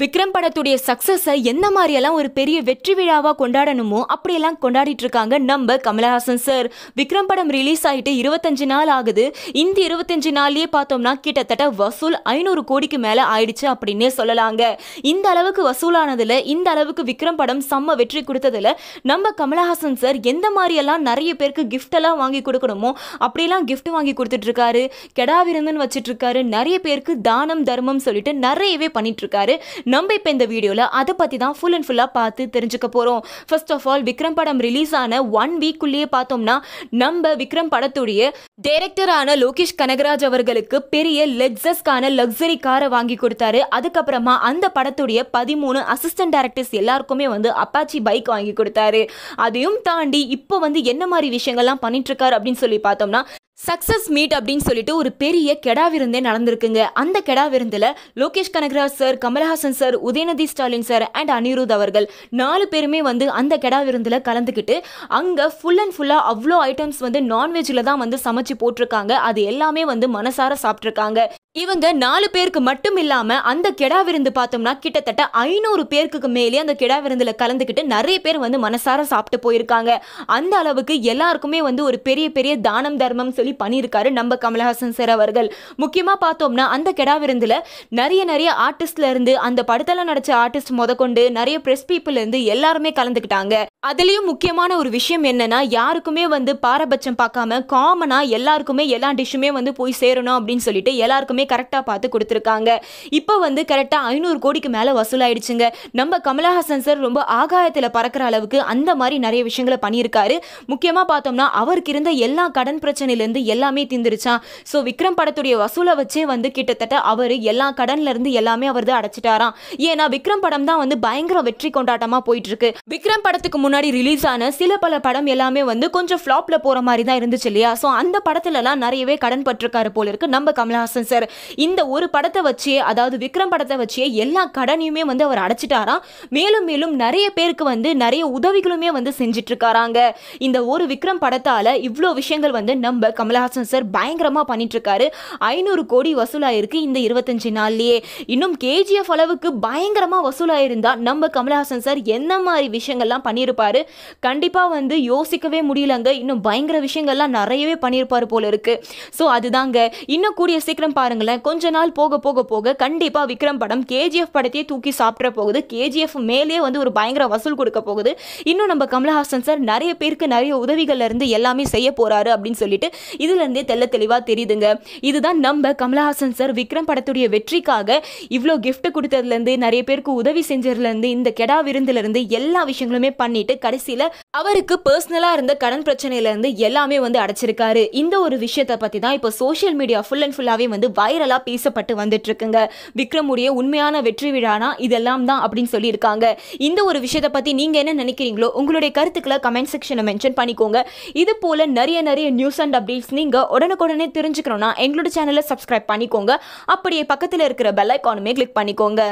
விக்ரம் படத்துடைய சக்ஸஸை எந்த மாதிரியெல்லாம் ஒரு பெரிய வெற்றி விழாவாக கொண்டாடணுமோ அப்படியெல்லாம் கொண்டாடிட்டு இருக்காங்க நம்ம கமலஹாசன் சார் விக்ரம் படம் ரிலீஸ் ஆகிட்டு இருபத்தஞ்சு நாள் ஆகுது இந்த இருபத்தஞ்சு நாள்லேயே பார்த்தோம்னா கிட்டத்தட்ட வசூல் ஐநூறு கோடிக்கு மேலே ஆயிடுச்சு அப்படின்னே சொல்லலாங்க இந்த அளவுக்கு வசூலானதில் இந்த அளவுக்கு விக்ரம் படம் செம்ம வெற்றி கொடுத்ததில் நம்ம கமலஹாசன் சார் எந்த மாதிரியெல்லாம் நிறைய பேருக்கு கிஃப்டெல்லாம் வாங்கி கொடுக்கணுமோ அப்படியெல்லாம் கிஃப்ட் வாங்கி கொடுத்துட்ருக்காரு கெடா விருந்துன்னு வச்சுட்ருக்காரு நிறைய பேருக்கு தானம் தர்மம் சொல்லிட்டு நிறையவே இருக்காரு நம்ம இப்போ இந்த வீடியோவில் அதை பற்றி தான் ஃபுல் அண்ட் ஃபுல்லாக பார்த்து தெரிஞ்சுக்க போகிறோம் ஃபர்ஸ்ட் ஆஃப் ஆல் விக்ரம் படம் ரிலீஸ் ஆன ஒன் வீக்குள்ளேயே பார்த்தோம்னா நம்ம விக்ரம் படத்துடைய டைரக்டரான லோகேஷ் கனகராஜ் அவர்களுக்கு பெரிய லெக்ஸஸ்க்கான லக்ஸரி காரை வாங்கி கொடுத்தாரு அதுக்கப்புறமா அந்த படத்துடைய பதிமூணு அசிஸ்டன்ட் டேரக்டர்ஸ் எல்லாருக்குமே வந்து அப்பாச்சி பைக் வாங்கி கொடுத்தாரு அதையும் தாண்டி இப்போ வந்து என்ன மாதிரி விஷயங்கள்லாம் பண்ணிட்டு இருக்காரு அப்படின்னு சொல்லி பார்த்தோம்னா சக்ஸஸ் மீட் அப்படின்னு சொல்லிட்டு ஒரு பெரிய கெடா விருந்தே நடந்திருக்குங்க அந்த கெடா விருந்தில் Lokesh Kanagaraj sir Kamal Haasan sir Udhayanidhi Stalin sir and Anirudh அவர்கள் நாலு பேருமே வந்து அந்த கெடா விருந்தில் கலந்துக்கிட்டு அங்கே ஃபுல் அண்ட் ஃபுல்லாக அவ்வளோ ஐட்டம்ஸ் வந்து நான்வெஜ்ஜில் தான் வந்து சமைச்சு போட்டிருக்காங்க அது எல்லாமே வந்து மனசார சாப்பிட்ருக்காங்க இவங்க நாலு பேருக்கு மட்டும் இல்லாம அந்த கெடா விருந்து பார்த்தோம்னா கிட்டத்தட்ட ஐநூறு பேருக்கு மேலே அந்த கெடா விருந்துல கலந்துக்கிட்டு நிறைய பேர் வந்து மனசார சாப்பிட்டு போயிருக்காங்க அந்த அளவுக்கு எல்லாருக்குமே வந்து ஒரு பெரிய பெரிய தானம் தர்மம் சொல்லி பண்ணியிருக்காரு நம்ம கமலஹாசன் சார் அவர்கள் முக்கியமா பார்த்தோம்னா அந்த கெடா விருந்துல நிறைய நிறைய ஆர்டிஸ்ட்ல இருந்து அந்த படத்தில் நடிச்ச ஆர்டிஸ்ட் கொண்டு நிறைய ப்ரெஸ் பீப்புள் இருந்து எல்லாருமே கலந்துக்கிட்டாங்க அதுலேயும் முக்கியமான ஒரு விஷயம் என்னென்னா யாருக்குமே வந்து பாரபட்சம் பார்க்காம காமனாக எல்லாருக்குமே எல்லா டிஷ்ஷுமே வந்து போய் சேரணும் அப்படின்னு சொல்லிட்டு எல்லாருக்குமே கரெக்டாக பார்த்து கொடுத்துருக்காங்க இப்போ வந்து கரெக்டாக ஐநூறு கோடிக்கு மேலே வசூலாயிடுச்சுங்க நம்ம கமலஹாசன் சார் ரொம்ப ஆகாயத்தில் பறக்கிற அளவுக்கு அந்த மாதிரி நிறைய விஷயங்களை பண்ணியிருக்காரு முக்கியமாக பார்த்தோம்னா அவருக்கு இருந்த எல்லா கடன் பிரச்சனையிலேருந்து எல்லாமே தீர்ந்துருச்சான் ஸோ விக்ரம் படத்துடைய வசூலை வச்சே வந்து கிட்டத்தட்ட அவர் எல்லா கடன்லேருந்து எல்லாமே அவர் தான் அடைச்சிட்டாராம் ஏன்னா விக்ரம் படம் தான் வந்து பயங்கர வெற்றி கொண்டாட்டமாக போயிட்டுருக்கு விக்ரம் படத்துக்கு முன்னாடி ரிலீஸ் ஆன சில பல படம் எல்லாமே வந்து கொஞ்சம் ஃப்ளாப்ல போற மாதிரி தான் இருந்துச்சு இல்லையா ஸோ அந்த படத்துலலாம் நிறையவே கடன் பட்டிருக்காரு போல இருக்கு நம்ம கமல்ஹாசன் சார் இந்த ஒரு படத்தை வச்சே அதாவது விக்ரம் படத்தை வச்சே எல்லா கடனையுமே வந்து அவர் அடைச்சிட்டாராம் மேலும் மேலும் நிறைய பேருக்கு வந்து நிறைய உதவிகளுமே வந்து செஞ்சுட்டு இருக்காராங்க இந்த ஒரு விக்ரம் படத்தால இவ்வளோ விஷயங்கள் வந்து நம்ம கமல்ஹாசன் சார் பயங்கரமா பண்ணிட்டு இருக்காரு ஐநூறு கோடி வசூலாயிருக்கு இந்த இருபத்தஞ்சு நாள்லயே இன்னும் கேஜிஎஃப் அளவுக்கு பயங்கரமா வசூலாயிருந்தா நம்ம கமல்ஹாசன் சார் என்ன மாதிரி விஷயங்கள்லாம் பண்ணியிருப்பாங்க பண்ணியிருப்பாரு கண்டிப்பாக வந்து யோசிக்கவே முடியலங்க இன்னும் பயங்கர விஷயங்கள்லாம் நிறையவே பண்ணியிருப்பார் போல இருக்கு ஸோ அதுதாங்க இன்னும் கூடிய சீக்கிரம் பாருங்களேன் கொஞ்ச நாள் போக போக போக கண்டிப்பாக விக்ரம் படம் கேஜிஎஃப் படத்தையே தூக்கி சாப்பிட போகுது கேஜிஎஃப் மேலே வந்து ஒரு பயங்கர வசூல் கொடுக்க போகுது இன்னும் நம்ம கமலஹாசன் சார் நிறைய பேருக்கு நிறைய உதவிகள் இருந்து எல்லாமே செய்ய போறாரு அப்படின்னு சொல்லிட்டு இதுலேருந்தே தெல்ல தெளிவாக தெரியுதுங்க இதுதான் நம்ம கமலஹாசன் சார் விக்ரம் படத்துடைய வெற்றிக்காக இவ்வளோ கிஃப்ட் கொடுத்ததுலேருந்து நிறைய பேருக்கு உதவி செஞ்சதுலேருந்து இந்த கெடா விருந்துலேருந்து எல்லா விஷயங்களுமே பண்ணிட்டு பண்ணிட்டு கடைசியில அவருக்கு பர்சனலா இருந்த கடன் பிரச்சனையில இருந்து எல்லாமே வந்து அடைச்சிருக்காரு இந்த ஒரு விஷயத்த பத்தி தான் இப்போ சோஷியல் மீடியா ஃபுல் அண்ட் ஃபுல்லாவே வந்து வைரலா பேசப்பட்டு வந்துட்டு இருக்குங்க விக்ரமுடைய உண்மையான வெற்றி விழானா இதெல்லாம் தான் அப்படின்னு சொல்லியிருக்காங்க இந்த ஒரு விஷயத்தை பத்தி நீங்க என்ன நினைக்கிறீங்களோ உங்களுடைய கருத்துக்களை கமெண்ட் செக்ஷனை மென்ஷன் பண்ணிக்கோங்க இது போல நிறைய நிறைய நியூஸ் அண்ட் அப்டேட்ஸ் நீங்க உடனுக்குடனே தெரிஞ்சுக்கணும்னா எங்களோட சேனலை சப்ஸ்கிரைப் பண்ணிக்கோங்க அப்படியே பக்கத்தில் இருக்கிற பெல் ஐக்கானுமே கிளிக் பண்ணிக்கோங்க